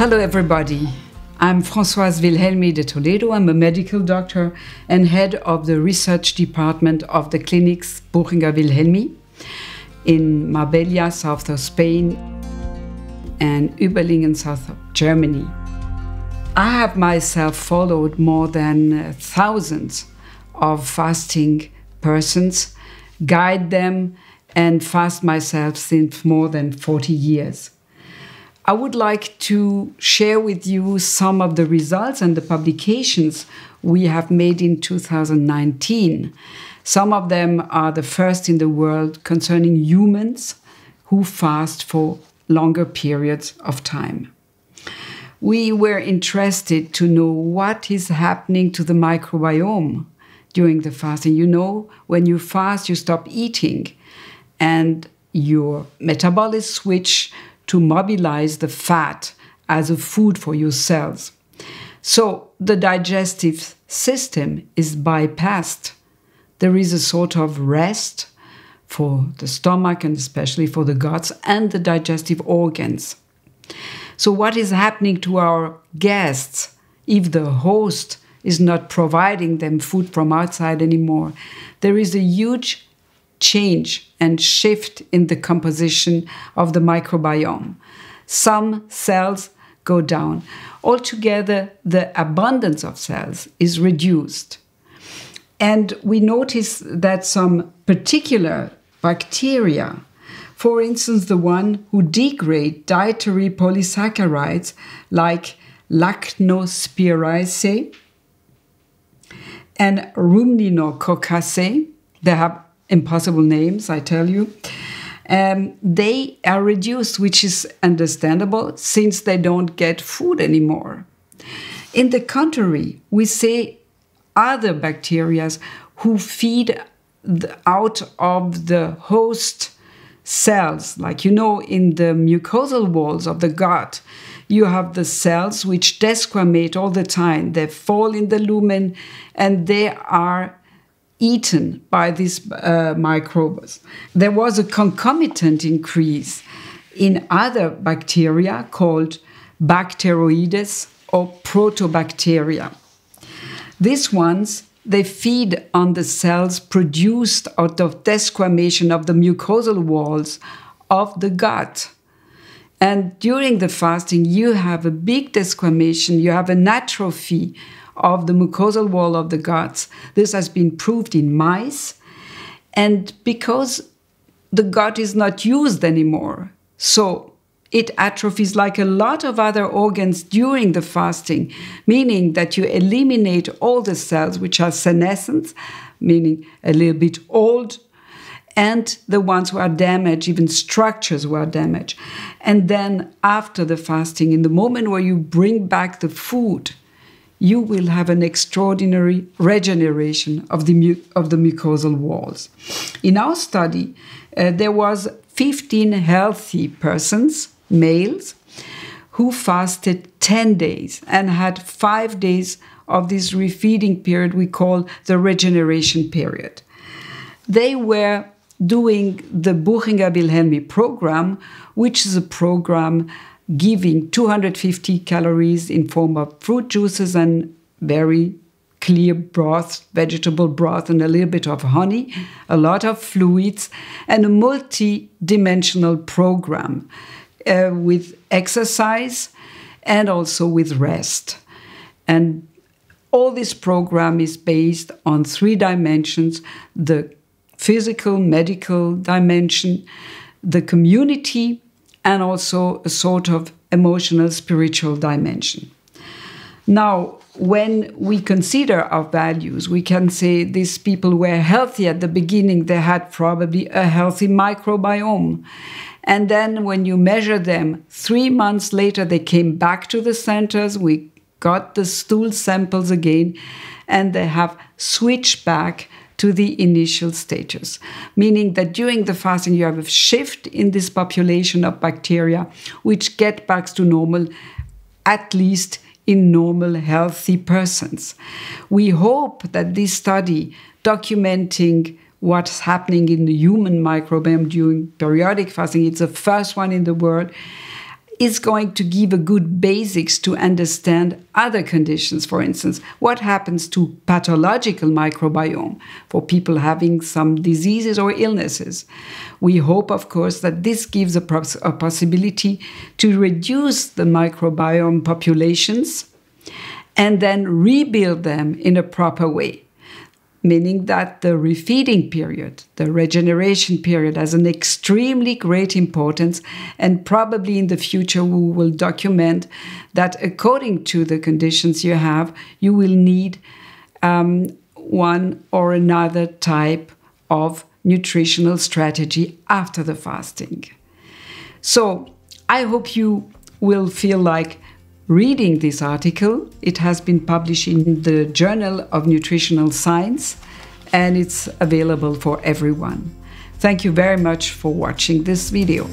Hello, everybody. I'm Françoise Wilhelmi de Toledo. I'm a medical doctor and head of the research department of the clinics Buchinger Wilhelmi in Marbella, south of Spain, and Überlingen, south of Germany. I have myself followed more than thousands of fasting persons, guide them, and fast myself since more than 40 years. I would like to share with you some of the results and the publications we have made in 2019. Some of them are the first in the world concerning humans who fast for longer periods of time. We were interested to know what is happening to the microbiome during the fasting. You know, when you fast, you stop eating and your metabolic switch to mobilize the fat as a food for your cells. So the digestive system is bypassed. There is a sort of rest for the stomach and especially for the guts and the digestive organs. So, what is happening to our guests if the host is not providing them food from outside anymore? There is a huge change and shift in the composition of the microbiome. Some cells go down. Altogether, the abundance of cells is reduced. And we notice that some particular bacteria, for instance, the one who degrade dietary polysaccharides like lactospiraceae and ruminococcaceae, they have impossible names, I tell you. Um, they are reduced, which is understandable since they don't get food anymore. In the contrary, we see other bacteria who feed the, out of the host cells. Like you know, in the mucosal walls of the gut, you have the cells which desquamate all the time. They fall in the lumen and they are eaten by these uh, microbes. There was a concomitant increase in other bacteria called bacteroides or protobacteria. These ones, they feed on the cells produced out of desquamation of the mucosal walls of the gut. And during the fasting, you have a big desquamation, you have an atrophy of the mucosal wall of the guts. This has been proved in mice. And because the gut is not used anymore, so it atrophies like a lot of other organs during the fasting, meaning that you eliminate all the cells which are senescent, meaning a little bit old, and the ones who are damaged, even structures who are damaged. And then after the fasting, in the moment where you bring back the food, you will have an extraordinary regeneration of the, of the mucosal walls. In our study, uh, there was 15 healthy persons, males, who fasted 10 days and had five days of this refeeding period we call the regeneration period. They were doing the Buchinger Wilhelmi program, which is a program giving 250 calories in form of fruit juices and very clear broth, vegetable broth, and a little bit of honey, a lot of fluids, and a multi dimensional program uh, with exercise and also with rest. And all this program is based on three dimensions the physical, medical dimension, the community and also a sort of emotional spiritual dimension. Now, when we consider our values, we can say these people were healthy at the beginning, they had probably a healthy microbiome. And then when you measure them, three months later, they came back to the centers, we got the stool samples again, and they have switched back to the initial stages, meaning that during the fasting you have a shift in this population of bacteria, which get back to normal, at least in normal healthy persons. We hope that this study documenting what's happening in the human microbiome during periodic fasting. It's the first one in the world is going to give a good basics to understand other conditions. For instance, what happens to pathological microbiome for people having some diseases or illnesses. We hope, of course, that this gives a, a possibility to reduce the microbiome populations and then rebuild them in a proper way meaning that the refeeding period, the regeneration period, has an extremely great importance. And probably in the future, we will document that according to the conditions you have, you will need um, one or another type of nutritional strategy after the fasting. So I hope you will feel like reading this article. It has been published in the Journal of Nutritional Science and it's available for everyone. Thank you very much for watching this video.